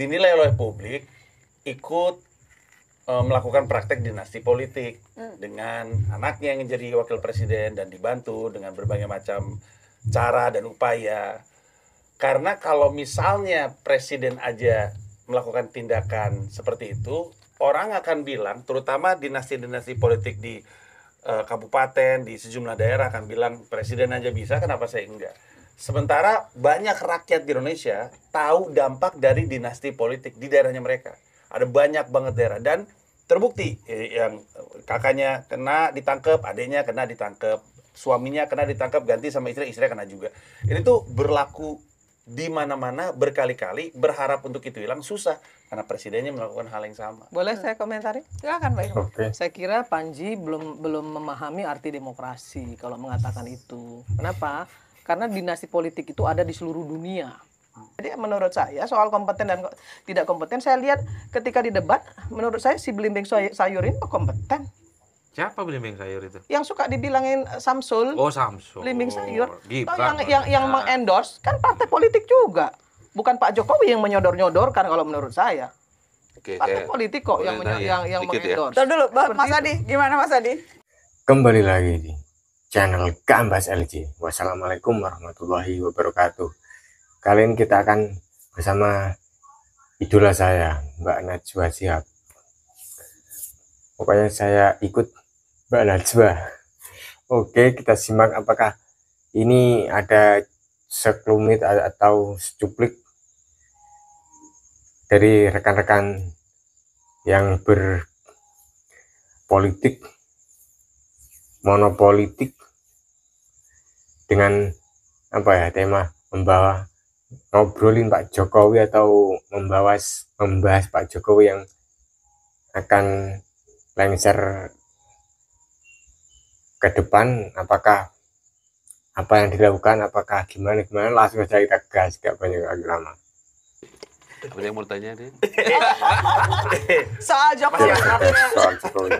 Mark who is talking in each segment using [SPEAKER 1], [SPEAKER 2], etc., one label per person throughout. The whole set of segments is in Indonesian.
[SPEAKER 1] dinilai oleh publik ikut e, melakukan praktek dinasti politik hmm. dengan anaknya yang menjadi wakil presiden dan dibantu dengan berbagai macam cara dan upaya. Karena kalau misalnya presiden aja melakukan tindakan seperti itu, orang akan bilang, terutama dinasti-dinasti politik di e, kabupaten, di sejumlah daerah akan bilang presiden aja bisa, kenapa saya enggak? Sementara banyak rakyat di Indonesia tahu dampak dari dinasti politik di daerahnya mereka. Ada banyak banget daerah dan terbukti ya, yang kakaknya kena ditangkap, adiknya kena ditangkap, suaminya kena ditangkap ganti sama istri, istri kena juga. Ini tuh berlaku di mana-mana berkali-kali berharap untuk itu hilang susah karena presidennya melakukan hal yang sama.
[SPEAKER 2] Boleh saya komentari? Silakan Pak Okay. Saya kira Panji belum belum memahami arti demokrasi kalau mengatakan itu. Kenapa? karena dinasti politik itu ada di seluruh dunia. Jadi menurut saya soal kompeten dan tidak kompeten saya lihat ketika di debat menurut saya si Belimbing Sayur ini kompeten.
[SPEAKER 3] Siapa Belimbing Sayur itu?
[SPEAKER 2] Yang suka dibilangin eh, Samsul. Oh Samsul. Belimbing Sayur. Oh, gibran. Yang yang yang mengendorse kan partai politik juga. Bukan Pak Jokowi yang menyodor-nyodorkan kalau menurut saya. Oke, partai politik kok yang, ya. yang yang yang mengendorse. Ya. Tunggu dulu Mas Adi, gimana Mas Adi?
[SPEAKER 4] Kembali lagi nih channel Gambas LG. Wassalamualaikum warahmatullahi wabarakatuh. Kali ini kita akan bersama idola saya, Mbak Najwa Siap. Pokoknya saya ikut Mbak Najwa. Oke, kita simak apakah ini ada sekelumit atau secuplik dari rekan-rekan yang berpolitik monopolitik dengan apa ya tema membawa ngobrolin Pak Jokowi atau membahas membahas Pak Jokowi yang akan lengser ke depan apakah apa yang dilakukan apakah gimana gimana langsung saja kita gas gak banyak lagi lama
[SPEAKER 5] apa yang mau tanya deh
[SPEAKER 6] soal Jokowi soal
[SPEAKER 4] Jokowi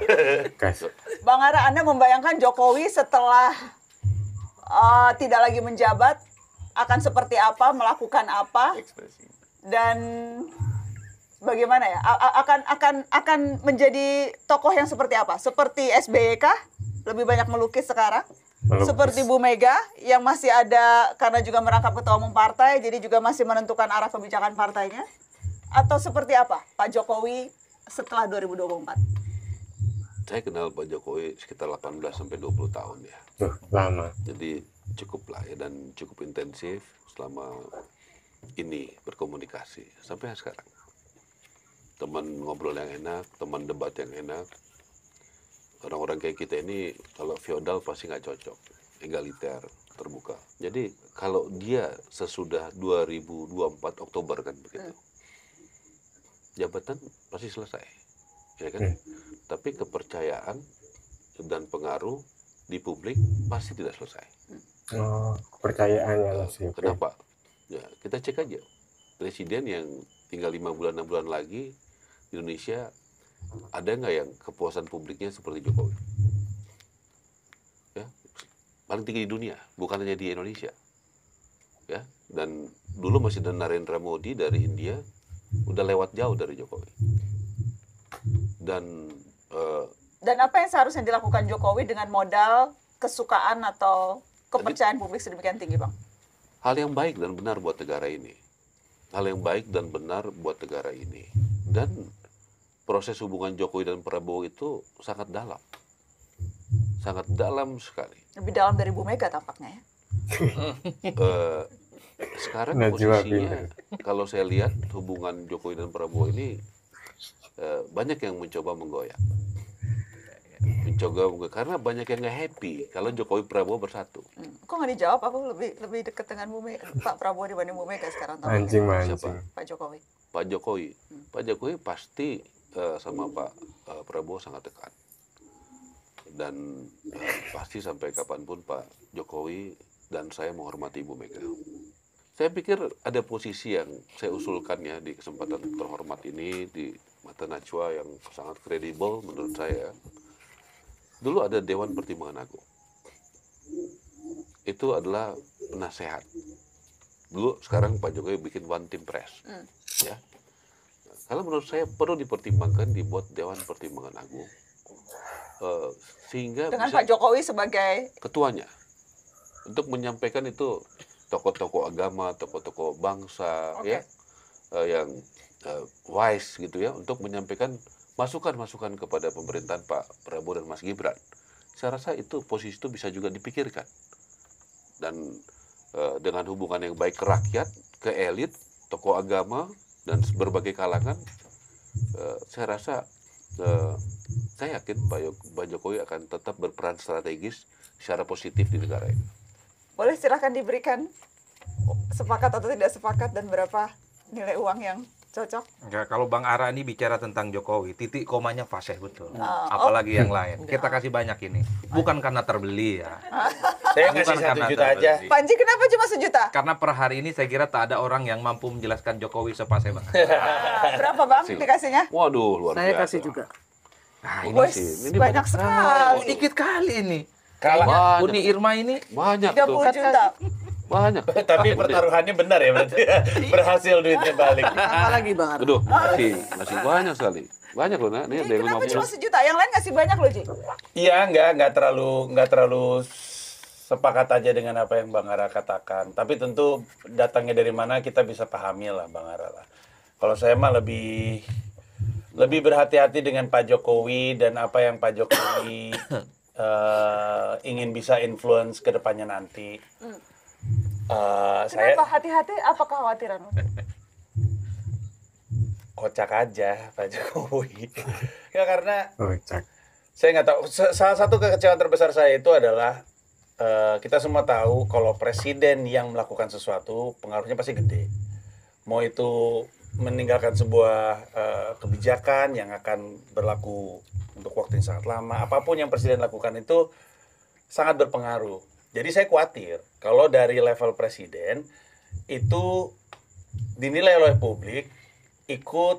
[SPEAKER 4] gas
[SPEAKER 6] Bang Ara Anda membayangkan Jokowi setelah uh, tidak lagi menjabat akan seperti apa, melakukan apa, dan bagaimana ya A akan akan akan menjadi tokoh yang seperti apa? Seperti SBY e Lebih banyak melukis sekarang? Melukis. Seperti Bu Mega yang masih ada karena juga merangkap ketua umum partai, jadi juga masih menentukan arah kebijakan partainya? Atau seperti apa Pak Jokowi setelah 2024?
[SPEAKER 5] saya kenal Pak Jokowi sekitar 18 sampai 20 tahun ya. lama. Jadi cukup lah ya dan cukup intensif selama ini berkomunikasi sampai sekarang. Teman ngobrol yang enak, teman debat yang enak. Orang-orang kayak kita ini kalau feodal pasti nggak cocok. Egaliter, terbuka. Jadi kalau dia sesudah 2024 Oktober kan begitu. Hmm. Jabatan pasti selesai ya kan? Hmm. Tapi kepercayaan dan pengaruh di publik pasti tidak selesai.
[SPEAKER 4] Oh, kepercayaannya nah, Kenapa?
[SPEAKER 5] Ya, kita cek aja. Presiden yang tinggal lima bulan enam bulan lagi di Indonesia ada nggak yang kepuasan publiknya seperti Jokowi? Ya, paling tinggi di dunia, bukan hanya di Indonesia. Ya, dan dulu masih ada Narendra Modi dari India udah lewat jauh dari Jokowi dan
[SPEAKER 6] uh, dan apa yang seharusnya dilakukan Jokowi dengan modal kesukaan atau kepercayaan jadi, publik sedemikian tinggi, Bang?
[SPEAKER 5] Hal yang baik dan benar buat negara ini. Hal yang baik dan benar buat negara ini. Dan proses hubungan Jokowi dan Prabowo itu sangat dalam. Sangat dalam sekali.
[SPEAKER 6] Lebih dalam dari Bu Mega tampaknya ya.
[SPEAKER 5] uh, sekarang nah, posisinya kalau saya lihat hubungan Jokowi dan Prabowo ini Eh, banyak yang mencoba menggoyang mencoba menggoyang karena banyak yang nggak happy kalau Jokowi Prabowo bersatu
[SPEAKER 6] hmm. kok nggak dijawab aku lebih lebih dekat dengan Bu Mega Pak Prabowo dibanding Bu Mega sekarang tahu mancing, mancing. siapa Pak Jokowi
[SPEAKER 5] Pak Jokowi hmm. Pak Jokowi pasti uh, sama Pak uh, Prabowo sangat dekat dan uh, pasti sampai kapanpun Pak Jokowi dan saya menghormati Ibu Mega. Saya pikir ada posisi yang saya usulkan ya di kesempatan terhormat ini di mata najwa yang sangat kredibel menurut saya dulu ada dewan pertimbangan agung itu adalah penasehat dulu sekarang Pak Jokowi bikin one team press hmm. ya kalau menurut saya perlu dipertimbangkan dibuat dewan pertimbangan agung uh, sehingga dengan Pak Jokowi
[SPEAKER 6] sebagai
[SPEAKER 5] ketuanya untuk menyampaikan itu tokoh-tokoh agama tokoh-tokoh bangsa okay. ya uh, yang uh, wise gitu ya untuk menyampaikan masukan-masukan kepada pemerintahan Pak Prabowo dan Mas Gibran. Saya rasa itu posisi itu bisa juga dipikirkan dan uh, dengan hubungan yang baik ke rakyat, ke elit, tokoh agama dan berbagai kalangan, uh, saya rasa uh, saya yakin Pak Jokowi akan tetap berperan strategis secara positif di negara ini.
[SPEAKER 6] Boleh silahkan diberikan sepakat atau tidak sepakat dan berapa nilai uang yang cocok
[SPEAKER 3] Enggak, kalau Bang Ara ini bicara tentang Jokowi titik komanya fasih betul oh, oh. apalagi oh. yang lain Enggak. kita kasih banyak ini bukan karena terbeli ya
[SPEAKER 6] saya bukan kasih satu juta terbeli. aja Panji kenapa cuma sejuta
[SPEAKER 3] karena per hari ini saya kira tak ada orang yang mampu menjelaskan Jokowi sepasih Bang berapa Bang kasih. dikasihnya waduh luar biasa saya kasih juga nah ini Wess, sih ini banyak, sekali sedikit nah, kali ini Kalah Uni Irma ini banyak 30
[SPEAKER 1] tuh. juta. Banyak. Tapi pertaruhannya benar ya berarti. Ya. Iya. Berhasil duitnya balik.
[SPEAKER 2] Apa lagi Bang Aduh, masih,
[SPEAKER 1] masih banyak sekali. Banyak loh, Nak. Nih, ada yang Kenapa
[SPEAKER 2] cuma sejuta? Yang
[SPEAKER 6] lain ngasih banyak loh, Ji.
[SPEAKER 1] Iya, enggak, enggak terlalu enggak terlalu sepakat aja dengan apa yang Bang Ara katakan. Tapi tentu datangnya dari mana kita bisa pahami lah Bang Ara lah. Kalau saya mah lebih lebih berhati-hati dengan Pak Jokowi dan apa yang Pak Jokowi uh, ingin bisa influence ke depannya nanti. Hmm. Uh, saya
[SPEAKER 6] hati-hati apa kekhawatiran?
[SPEAKER 1] Kocak aja Pak Jokowi. ya karena Kocak. Saya nggak tahu. Salah satu kekecewaan terbesar saya itu adalah uh, kita semua tahu kalau presiden yang melakukan sesuatu pengaruhnya pasti gede. Mau itu meninggalkan sebuah uh, kebijakan yang akan berlaku untuk waktu yang sangat lama. Apapun yang presiden lakukan itu sangat berpengaruh. Jadi saya khawatir kalau dari level presiden itu dinilai oleh publik ikut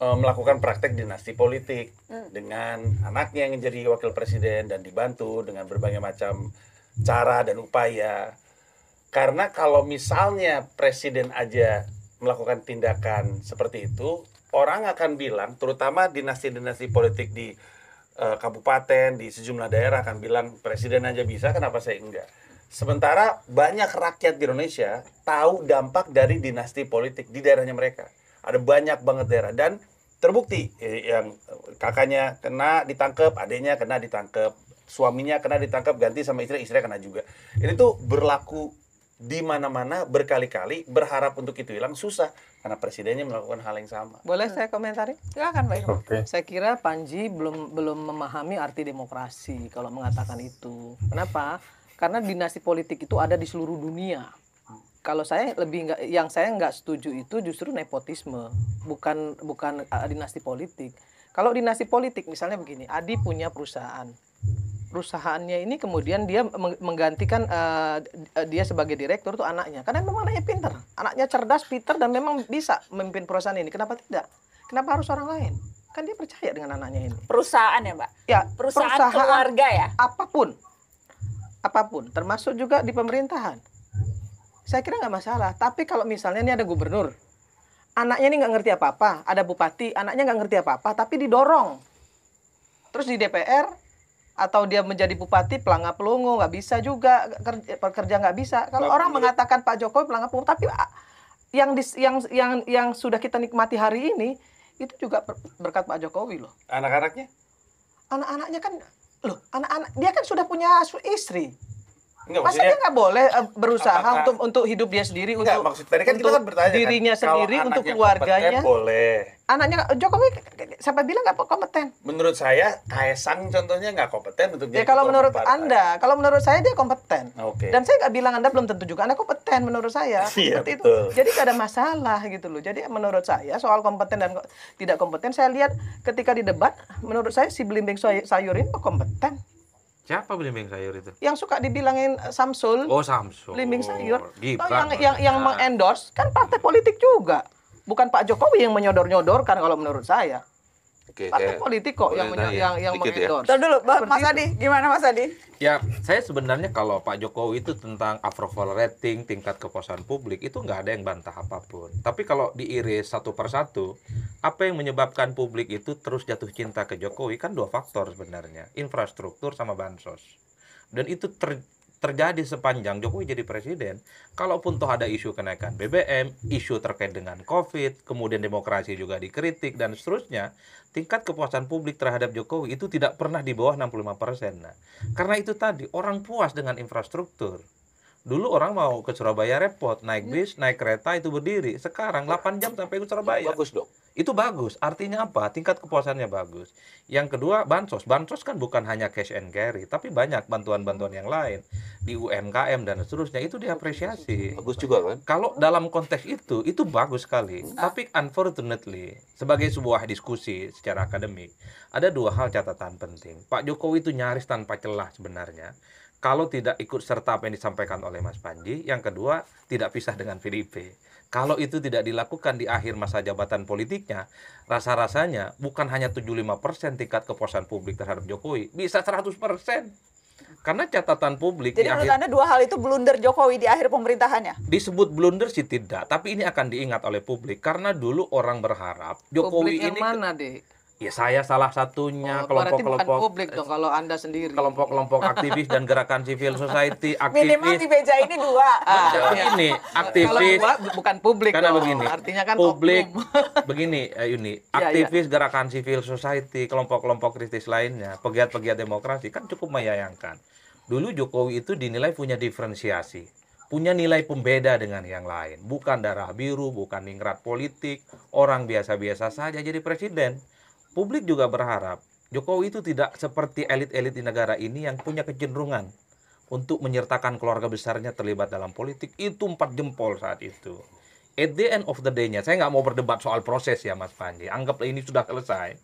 [SPEAKER 1] eh, melakukan praktek dinasti politik hmm. dengan anaknya yang menjadi wakil presiden dan dibantu dengan berbagai macam cara dan upaya. Karena kalau misalnya presiden aja melakukan tindakan seperti itu, orang akan bilang, terutama dinasti-dinasti politik di uh, kabupaten di sejumlah daerah akan bilang presiden aja bisa kenapa saya enggak sementara banyak rakyat di Indonesia tahu dampak dari dinasti politik di daerahnya mereka ada banyak banget daerah dan terbukti eh, yang kakaknya kena ditangkap adiknya kena ditangkap suaminya kena ditangkap ganti sama istri istri kena juga ini tuh berlaku di mana-mana berkali-kali berharap untuk itu hilang susah karena presidennya melakukan hal yang sama.
[SPEAKER 2] Boleh saya komentari? Silakan Pak baik. Okay. Saya kira Panji belum belum memahami arti demokrasi kalau mengatakan itu. Kenapa? Karena dinasti politik itu ada di seluruh dunia. Kalau saya lebih enggak yang saya nggak setuju itu justru nepotisme, bukan bukan eh, dinasti politik. Kalau dinasti politik misalnya begini, Adi punya perusahaan, perusahaannya ini kemudian dia menggantikan uh, dia sebagai direktur tuh anaknya karena memang anaknya pinter anaknya cerdas pinter dan memang bisa memimpin perusahaan ini kenapa tidak kenapa harus orang lain kan dia percaya dengan anaknya ini perusahaan ya mbak ya perusahaan, perusahaan keluarga ya apapun apapun termasuk juga di pemerintahan saya kira nggak masalah tapi kalau misalnya ini ada gubernur anaknya ini nggak ngerti apa apa ada bupati anaknya nggak ngerti apa apa tapi didorong terus di DPR atau dia menjadi bupati pelanggar pelungu nggak bisa juga kerja pekerja nggak bisa kalau orang mengatakan Pak Jokowi pelanggar pelungu tapi ah, yang dis, yang yang yang sudah kita nikmati hari ini itu juga berkat Pak Jokowi loh anak-anaknya anak-anaknya kan loh anak-anak dia kan sudah punya istri Enggak, Masa dia nggak boleh eh, berusaha apakah, untuk untuk hidup dia sendiri enggak, untuk maksud tadi kan kita kan bertanya kan, dirinya kan, sendiri untuk keluarganya boleh anaknya Jokowi siapa bilang nggak kompeten?
[SPEAKER 1] Menurut saya Kaisang contohnya nggak kompeten untuk ya, jadi. Ya kalau menurut partai. Anda,
[SPEAKER 2] kalau menurut saya dia kompeten. Oke. Okay. Dan saya nggak bilang Anda belum tentu juga Anda kompeten menurut saya. Iya betul. Itu. Jadi nggak ada masalah gitu loh. Jadi menurut saya soal kompeten dan tidak kompeten saya lihat ketika di debat menurut saya si belimbing Sayur ini kompeten.
[SPEAKER 3] Siapa belimbing sayur itu?
[SPEAKER 2] Yang suka dibilangin eh, Samsul. Oh,
[SPEAKER 3] Samsul. Belimbing sayur. Oh, gibran. Yang yang yang nah.
[SPEAKER 2] mengendorse kan partai politik juga. Bukan Pak Jokowi yang menyodor-nyodorkan kalau menurut saya.
[SPEAKER 3] Oke, partai politik kok yang nah, iya.
[SPEAKER 2] yang
[SPEAKER 6] yang
[SPEAKER 3] mengendorse. Ya.
[SPEAKER 2] dulu, Mas Adi, gimana Mas Adi?
[SPEAKER 3] Ya, saya sebenarnya kalau Pak Jokowi itu tentang approval rating, tingkat kepuasan publik itu nggak ada yang bantah apapun. Tapi kalau diiris satu persatu, apa yang menyebabkan publik itu terus jatuh cinta ke Jokowi kan dua faktor sebenarnya, infrastruktur sama bansos. Dan itu ter, terjadi sepanjang Jokowi jadi presiden, kalaupun toh ada isu kenaikan BBM, isu terkait dengan COVID, kemudian demokrasi juga dikritik dan seterusnya, tingkat kepuasan publik terhadap Jokowi itu tidak pernah di bawah 65%. Nah, karena itu tadi orang puas dengan infrastruktur. Dulu orang mau ke Surabaya repot, naik hmm. bis, naik kereta itu berdiri. Sekarang 8 jam sampai ke Surabaya. Bagus dong. Itu bagus. Artinya apa? Tingkat kepuasannya bagus. Yang kedua, bansos. Bansos kan bukan hanya cash and carry, tapi banyak bantuan-bantuan yang lain di UMKM dan seterusnya itu diapresiasi. Bagus juga kan? Kalau dalam konteks itu, itu bagus sekali. Hmm. Tapi unfortunately, sebagai sebuah diskusi secara akademik, ada dua hal catatan penting. Pak Jokowi itu nyaris tanpa celah sebenarnya kalau tidak ikut serta apa yang disampaikan oleh Mas Panji, yang kedua tidak pisah dengan PDIP. Kalau itu tidak dilakukan di akhir masa jabatan politiknya, rasa-rasanya bukan hanya 75% tingkat kepuasan publik terhadap Jokowi, bisa 100%. Karena catatan publik Jadi menurut akhir, Anda
[SPEAKER 6] dua hal itu blunder Jokowi di akhir pemerintahannya?
[SPEAKER 3] Disebut blunder sih tidak, tapi ini akan diingat oleh publik karena dulu orang berharap Jokowi publik yang ini mana deh? Ya saya salah satunya oh, kelompok-kelompok oh, publik
[SPEAKER 2] dong kalau Anda sendiri. Kelompok-kelompok aktivis
[SPEAKER 3] dan gerakan civil society, aktivis. Minimal di
[SPEAKER 2] meja ini dua. Ah, iya. ini aktivis. Kalau
[SPEAKER 3] dua bukan publik. Karena dong. begini. Artinya
[SPEAKER 2] kan publik.
[SPEAKER 3] Oknum. Begini eh, Yuni, iya, iya. aktivis ya, ya. gerakan civil society, kelompok-kelompok kritis lainnya, pegiat-pegiat demokrasi kan cukup menyayangkan. Dulu Jokowi itu dinilai punya diferensiasi, punya nilai pembeda dengan yang lain. Bukan darah biru, bukan ningrat politik, orang biasa-biasa saja jadi presiden publik juga berharap Jokowi itu tidak seperti elit-elit di negara ini yang punya kecenderungan untuk menyertakan keluarga besarnya terlibat dalam politik itu empat jempol saat itu. At the end of the day-nya, saya nggak mau berdebat soal proses ya Mas Panji. Anggaplah ini sudah selesai.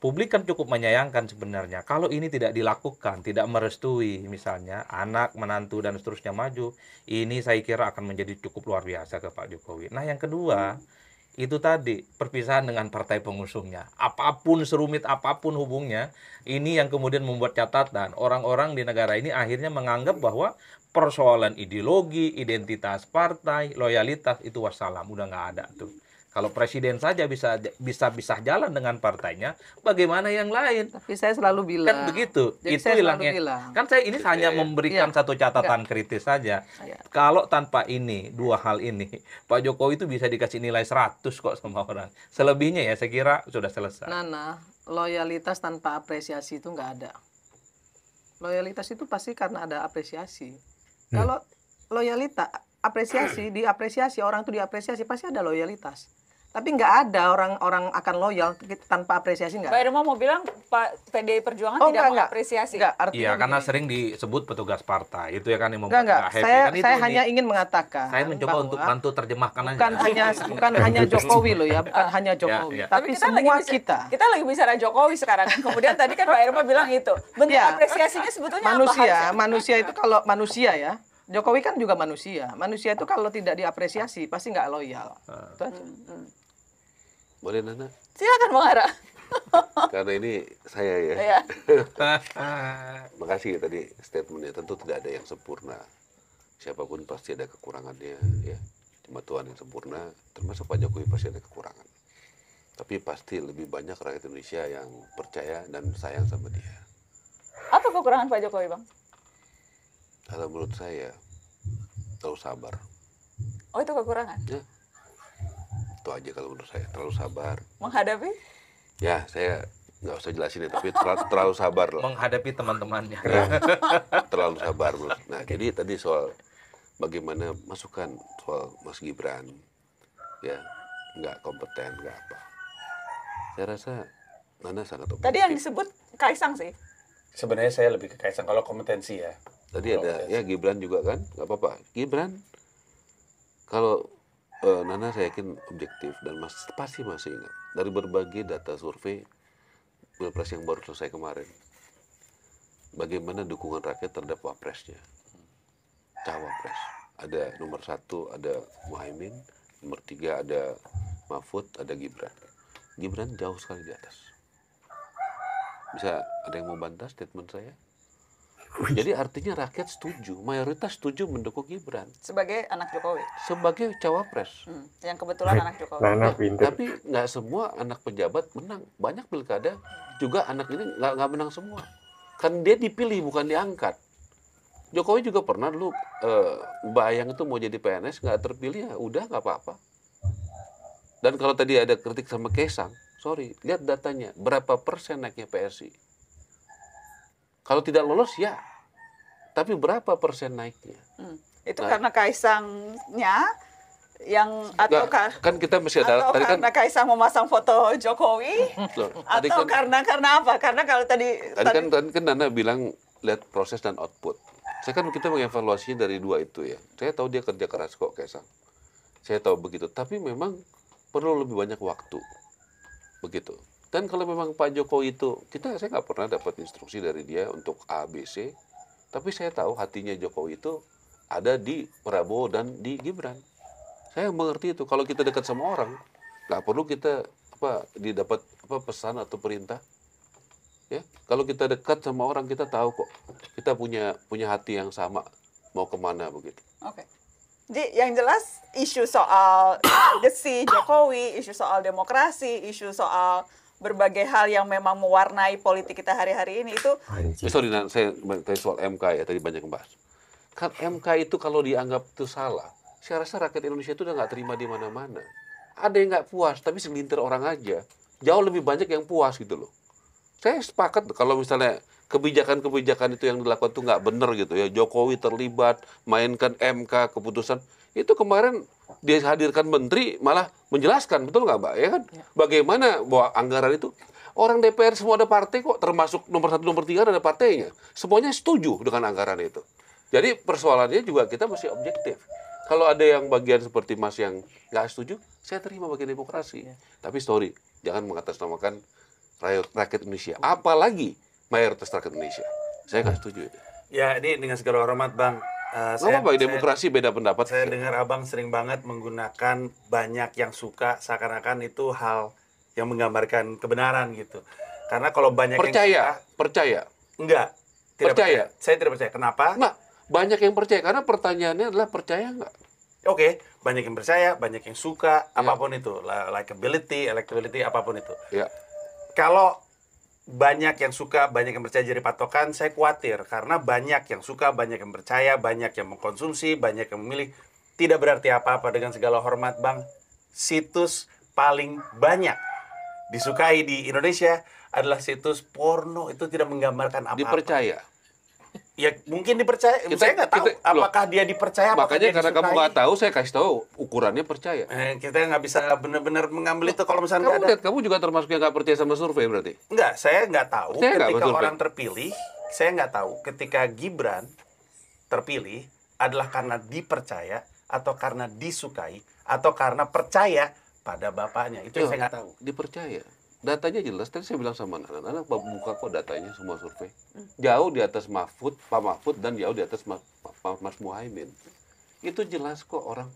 [SPEAKER 3] Publik kan cukup menyayangkan sebenarnya kalau ini tidak dilakukan, tidak merestui misalnya anak, menantu dan seterusnya maju, ini saya kira akan menjadi cukup luar biasa ke Pak Jokowi. Nah yang kedua, hmm itu tadi perpisahan dengan partai pengusungnya. Apapun serumit apapun hubungnya, ini yang kemudian membuat catatan orang-orang di negara ini akhirnya menganggap bahwa persoalan ideologi, identitas partai, loyalitas itu wassalam udah nggak ada tuh. Kalau presiden saja bisa bisa bisa jalan dengan partainya, bagaimana yang lain? Tapi saya
[SPEAKER 2] selalu bilang kan
[SPEAKER 3] begitu. Jadi itu Bilang. Kan saya ini hanya memberikan ya. satu catatan Enggak. Iya. kritis saja. Ya. Kalau tanpa ini dua hal ini, Pak Jokowi itu bisa dikasih nilai 100 kok sama orang. Selebihnya ya saya kira sudah selesai.
[SPEAKER 2] Nana, loyalitas tanpa apresiasi itu nggak ada. Loyalitas itu pasti karena ada apresiasi. Hmm. Kalau loyalitas apresiasi diapresiasi orang itu diapresiasi pasti ada loyalitas tapi nggak ada orang-orang akan loyal tanpa apresiasi nggak? Pak Irma mau bilang Pak PDI Perjuangan oh, tidak enggak, mengapresiasi. Enggak, iya, karena
[SPEAKER 3] ini. sering disebut petugas partai. Itu ya kan yang membuat enggak, happy. Saya, kan itu hanya ini, hanya
[SPEAKER 2] ingin mengatakan. Saya mencoba untuk bantu
[SPEAKER 3] terjemahkan bukan Hanya, bukan iya. hanya Jokowi loh ya, bukan hanya
[SPEAKER 2] iya, Jokowi. Ya, ya. Tapi, Tapi kita semua lagi kita. Kita lagi bicara Jokowi sekarang. Kemudian tadi kan Pak Irma bilang itu. Bentuk ya. apresiasinya sebetulnya manusia, apa? Manusia, manusia itu kalau manusia ya, Jokowi kan juga manusia. Manusia itu kalau tidak diapresiasi pasti nggak loyal. Uh. Ah. Itu aja. Hmm. hmm. Boleh Nana? Silakan Bang Ara.
[SPEAKER 5] Karena ini saya ya. ya. Makasih ya tadi statementnya. Tentu tidak ada yang sempurna. Siapapun pasti ada kekurangannya ya. Cuma Tuhan yang sempurna, termasuk Pak Jokowi pasti ada kekurangan. Tapi pasti lebih banyak rakyat Indonesia yang percaya dan sayang sama dia.
[SPEAKER 6] Apa kekurangan Pak Jokowi, Bang?
[SPEAKER 5] Kalau menurut saya,
[SPEAKER 6] terlalu sabar. Oh, itu kekurangan? Ya
[SPEAKER 5] itu aja kalau menurut saya terlalu sabar menghadapi ya saya nggak usah jelasin ya tapi terlalu, terlalu sabar lah
[SPEAKER 3] menghadapi teman-temannya ya,
[SPEAKER 5] terlalu sabar bro. nah jadi tadi soal bagaimana masukan soal Mas Gibran ya nggak kompeten nggak apa saya rasa Nana sangat
[SPEAKER 6] objektif. tadi yang disebut Kaisang sih
[SPEAKER 1] sebenarnya saya lebih ke Kaisang kalau kompetensi ya
[SPEAKER 5] tadi kalau ada ya Gibran juga kan nggak apa-apa Gibran kalau uh, Nana saya yakin objektif dan mas, pasti masih ingat dari berbagai data survei pilpres yang baru selesai kemarin bagaimana dukungan rakyat terhadap wapresnya cawapres ada nomor satu ada Muhaimin nomor tiga ada Mahfud ada Gibran Gibran jauh sekali di atas bisa ada yang mau bantah statement saya jadi artinya rakyat setuju, mayoritas setuju mendukung Gibran
[SPEAKER 6] sebagai anak Jokowi.
[SPEAKER 5] Sebagai cawapres.
[SPEAKER 6] Hmm, yang kebetulan anak Jokowi. Nah, nah, Tapi
[SPEAKER 5] nggak semua anak pejabat menang. Banyak pilkada juga anak ini nggak nggak menang semua. Kan dia dipilih bukan diangkat. Jokowi juga pernah dulu eh, bayang itu mau jadi PNS nggak terpilih ya udah nggak apa-apa. Dan kalau tadi ada kritik sama Kesang, sorry lihat datanya berapa persen naiknya PSI kalau tidak lolos ya, tapi berapa persen naiknya? Hmm. Itu nah, karena
[SPEAKER 6] Kaisangnya yang atau enggak, kan
[SPEAKER 5] kita masih ada atau tadi kan- karena
[SPEAKER 6] Kaisang memasang foto Jokowi
[SPEAKER 5] loh, atau kan,
[SPEAKER 6] karena karena apa? Karena kalau tadi
[SPEAKER 4] tadi, tadi kan tadi
[SPEAKER 5] kan Nana bilang lihat proses dan output. Saya kan kita mengevaluasinya dari dua itu ya. Saya tahu dia kerja keras kok Kaisang. Saya tahu begitu, tapi memang perlu lebih banyak waktu. Begitu. Dan kalau memang Pak Jokowi itu kita saya nggak pernah dapat instruksi dari dia untuk ABC tapi saya tahu hatinya Jokowi itu ada di Prabowo dan di Gibran saya mengerti itu kalau kita dekat sama orang nggak perlu kita apa didapat apa pesan atau perintah ya kalau kita dekat sama orang kita tahu kok kita punya punya hati yang sama mau kemana begitu
[SPEAKER 6] oke okay. Jadi yang jelas isu soal desi Jokowi, isu soal demokrasi, isu soal berbagai hal yang memang mewarnai politik kita hari-hari ini itu.
[SPEAKER 5] Anjir. Eh, sorry, nah, saya tadi soal MK ya tadi banyak membahas. Kan MK itu kalau dianggap itu salah, saya rasa rakyat Indonesia itu udah nggak terima di mana-mana. Ada yang nggak puas, tapi segelintir orang aja. Jauh lebih banyak yang puas gitu loh. Saya sepakat kalau misalnya kebijakan-kebijakan itu yang dilakukan itu nggak benar gitu ya. Jokowi terlibat, mainkan MK keputusan. Itu kemarin dia hadirkan menteri malah menjelaskan betul nggak mbak ya kan ya. bagaimana bahwa anggaran itu orang DPR semua ada partai kok termasuk nomor satu nomor tiga ada partainya semuanya setuju dengan anggaran itu jadi persoalannya juga kita mesti objektif kalau ada yang bagian seperti Mas yang nggak setuju saya terima bagian demokrasi ya. tapi story jangan mengatasnamakan rakyat, rakyat Indonesia apalagi mayoritas rakyat Indonesia saya nggak nah. setuju itu.
[SPEAKER 1] ya ini dengan segala hormat bang Uh, saya, apa demokrasi saya, beda pendapat. Saya dengar abang sering banget menggunakan banyak yang suka seakan-akan itu hal yang menggambarkan kebenaran gitu. Karena kalau banyak percaya, yang suka, percaya, enggak, tidak percaya. percaya. Saya tidak percaya. Kenapa? Enggak, banyak yang percaya karena pertanyaannya adalah percaya enggak? Oke, okay, banyak yang percaya, banyak yang suka, apapun itu, likability, electability, apapun itu. Yeah. Kalau banyak yang suka, banyak yang percaya jadi patokan, saya khawatir karena banyak yang suka, banyak yang percaya, banyak yang mengkonsumsi, banyak yang memilih. Tidak berarti apa-apa dengan segala hormat, Bang. Situs paling banyak disukai di Indonesia adalah situs porno itu tidak menggambarkan apa-apa. Dipercaya ya mungkin dipercaya kita, saya nggak tahu kita, apakah loh, dia dipercaya makanya karena disukai. kamu nggak tahu saya kasih tahu ukurannya percaya eh, kita nggak bisa benar-benar mengambil itu kalau misalnya kamu lihat kamu juga termasuk yang nggak percaya sama survei berarti nggak saya nggak tahu saya ketika gak orang terpilih saya nggak tahu ketika Gibran terpilih adalah karena dipercaya atau karena disukai atau karena percaya pada bapaknya itu Yo, yang saya nggak tahu
[SPEAKER 5] dipercaya datanya jelas tadi saya bilang sama anak-anak buka kok datanya semua survei hmm. jauh di atas Mahfud Pak Mahfud dan jauh di atas Mas, Mas Muhaimin itu jelas kok orang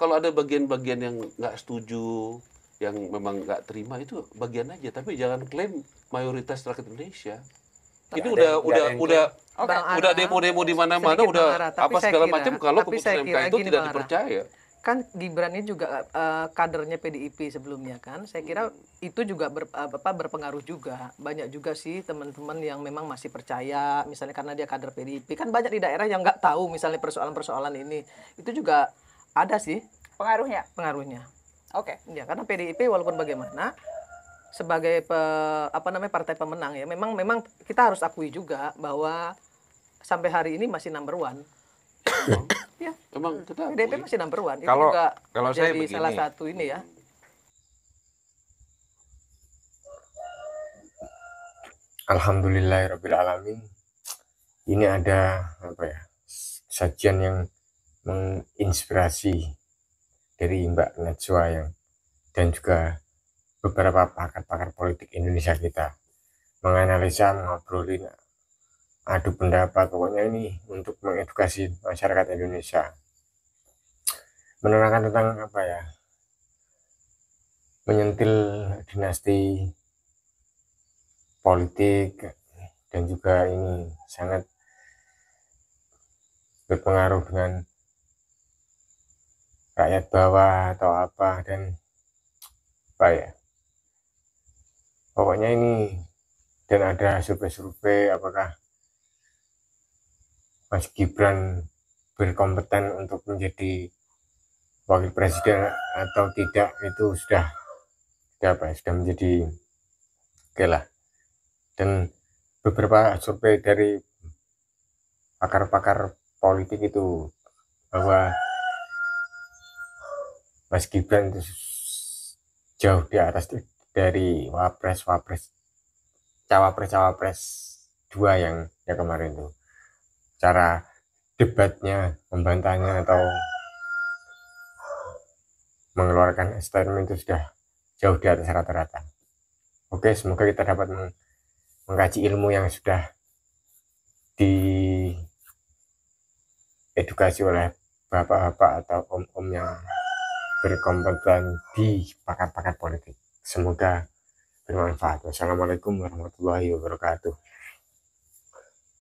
[SPEAKER 5] kalau ada bagian-bagian yang nggak setuju yang memang nggak terima itu bagian aja tapi jangan klaim mayoritas rakyat Indonesia ini udah udah yang udah
[SPEAKER 2] okay. udah demo-demo di mana-mana udah apa segala macam kalau keputusan MK itu tidak dipercaya kan Gibran ini juga uh, kadernya PDIP sebelumnya kan. Saya kira hmm. itu juga ber, apa, berpengaruh juga. Banyak juga sih teman-teman yang memang masih percaya, misalnya karena dia kader PDIP. Kan banyak di daerah yang nggak tahu misalnya persoalan-persoalan ini. Itu juga ada sih. Pengaruhnya? Pengaruhnya. Oke. Okay. Ya, karena PDIP walaupun bagaimana, sebagai pe, apa namanya partai pemenang ya, memang memang kita harus akui juga bahwa sampai hari ini masih number one. Ya. Emang hmm. kita PDIP masih number one. Itu juga kalau saya begini. salah satu ini ya.
[SPEAKER 4] Alhamdulillahirrahmanirrahim. Ini ada apa ya sajian yang menginspirasi dari Mbak Najwa yang dan juga beberapa pakar-pakar politik Indonesia kita menganalisa mengobrolin adu pendapat pokoknya ini untuk mengedukasi masyarakat Indonesia menerangkan tentang apa ya menyentil dinasti politik dan juga ini sangat berpengaruh dengan rakyat bawah atau apa dan apa ya pokoknya ini dan ada survei-survei apakah Mas Gibran berkompeten untuk menjadi wakil presiden atau tidak itu sudah sudah apa ya, sudah menjadi oke lah dan beberapa survei dari pakar-pakar politik itu bahwa Mas Gibran itu jauh di atas dari wapres wapres cawapres cawapres dua yang yang kemarin tuh cara debatnya membantahnya atau mengeluarkan statement itu sudah jauh di atas rata-rata oke semoga kita dapat meng mengkaji ilmu yang sudah diedukasi oleh bapak-bapak atau om-om yang berkompeten di pakar-pakar politik semoga bermanfaat. Wassalamualaikum warahmatullahi wabarakatuh.